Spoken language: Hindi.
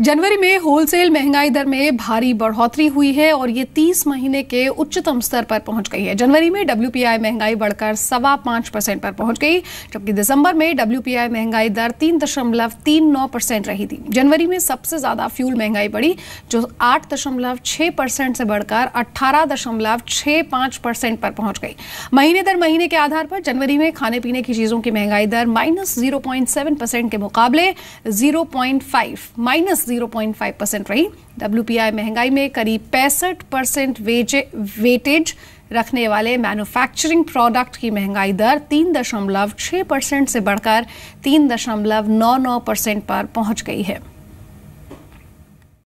जनवरी में होलसेल महंगाई दर में भारी बढ़ोतरी हुई है और ये 30 महीने के उच्चतम स्तर पर पहुंच गई है जनवरी में डब्ल्यू महंगाई बढ़कर सवा पांच परसेंट पर पहुंच गई जबकि दिसंबर में डब्ल्यूपीआई महंगाई दर तीन दशमलव तीन नौ परसेंट रही थी जनवरी में सबसे ज्यादा फ्यूल महंगाई बढ़ी जो आठ दशमलव छह परसेंट से बढ़कर अट्ठारह दशमलव छह पांच परसेंट पर पहुंच गई महीने दर महीने के आधार पर जनवरी में खाने पीने की चीजों की महंगाई दर minus zero point seven percent के मुकाबले zero point five minus zero point five percent रही डब्ल्यू महंगाई में करीब पैंसठ परसेंट वेटेज रखने वाले मैन्युफैक्चरिंग प्रोडक्ट की महंगाई दर तीन दशमलव छः परसेंट से बढ़कर तीन दशमलव नौ नौ परसेंट पर पहुंच गई है